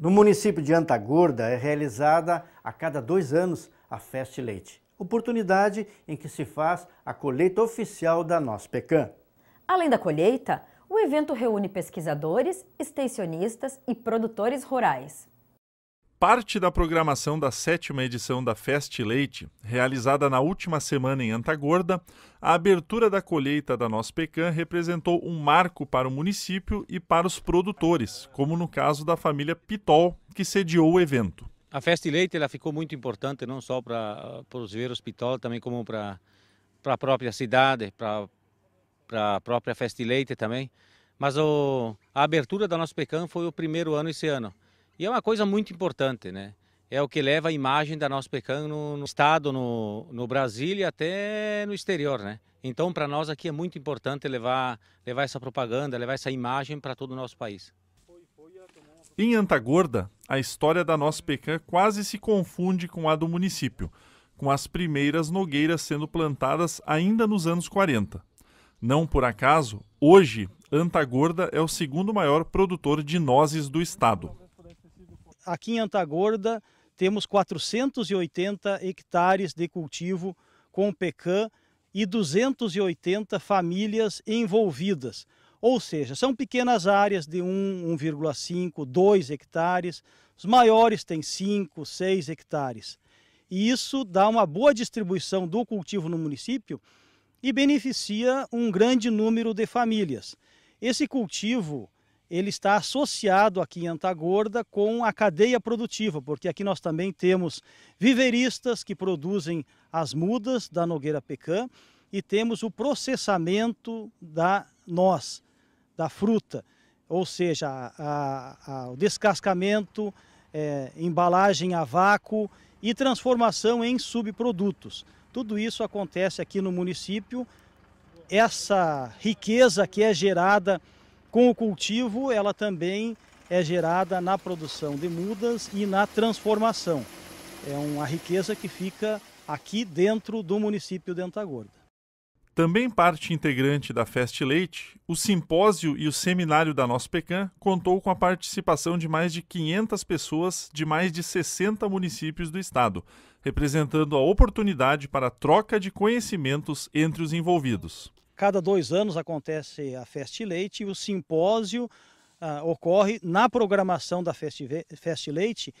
No município de Antagorda é realizada a cada dois anos a Feste Leite, oportunidade em que se faz a colheita oficial da nossa pecan. Além da colheita, o evento reúne pesquisadores, extensionistas e produtores rurais parte da programação da sétima edição da Fest Leite, realizada na última semana em Antagorda, a abertura da colheita da nossa pecan representou um marco para o município e para os produtores, como no caso da família Pitol, que sediou o evento. A Festa Leite ela ficou muito importante não só para, para os veros Pitol, também como para, para a própria cidade, para, para a própria Festa Leite também. Mas o, a abertura da nossa pecan foi o primeiro ano esse ano. E é uma coisa muito importante, né? É o que leva a imagem da nossa pecan no, no estado, no, no Brasil e até no exterior, né? Então, para nós aqui é muito importante levar, levar essa propaganda, levar essa imagem para todo o nosso país. Em Antagorda, a história da nossa pecan quase se confunde com a do município, com as primeiras nogueiras sendo plantadas ainda nos anos 40. Não por acaso, hoje, Antagorda é o segundo maior produtor de nozes do estado aqui em Antagorda temos 480 hectares de cultivo com pecan e 280 famílias envolvidas. Ou seja, são pequenas áreas de 1, 1,5, 2 hectares, os maiores têm 5, 6 hectares. E isso dá uma boa distribuição do cultivo no município e beneficia um grande número de famílias. Esse cultivo ele está associado aqui em Antagorda com a cadeia produtiva, porque aqui nós também temos viveristas que produzem as mudas da nogueira pecã e temos o processamento da noz, da fruta, ou seja, a, a, o descascamento, é, embalagem a vácuo e transformação em subprodutos. Tudo isso acontece aqui no município. Essa riqueza que é gerada com o cultivo, ela também é gerada na produção de mudas e na transformação. É uma riqueza que fica aqui dentro do município de Antagorda. Também parte integrante da Fest Leite, o simpósio e o seminário da Nossa Pecan contou com a participação de mais de 500 pessoas de mais de 60 municípios do estado, representando a oportunidade para a troca de conhecimentos entre os envolvidos cada dois anos acontece a Fest Leite e o simpósio ah, ocorre na programação da Fest, Leite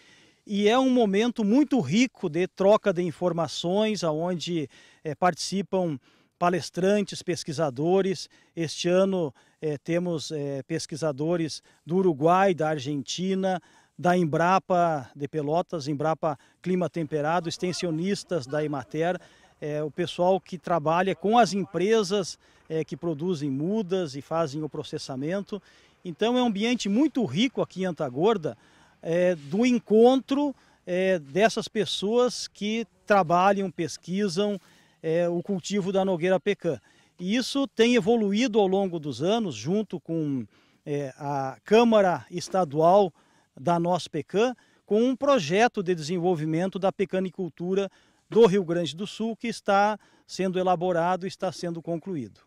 e é um momento muito rico de troca de informações, onde é, eh, participam palestrantes, pesquisadores. Este ano é, temos é, pesquisadores do Uruguai, da Argentina, da Embrapa de Pelotas, Embrapa Clima Temperado, extensionistas da Emater é, o pessoal que trabalha com as empresas é, que produzem mudas e fazem o processamento. Então é um ambiente muito rico aqui em Antagorda é, do encontro é, dessas pessoas que trabalham, pesquisam é, o cultivo da nogueira pecã. E isso tem evoluído ao longo dos anos, junto com é, a Câmara Estadual da Nós Pecan, com um projeto de desenvolvimento da pecanicultura do Rio Grande do Sul que está sendo elaborado e está sendo concluído.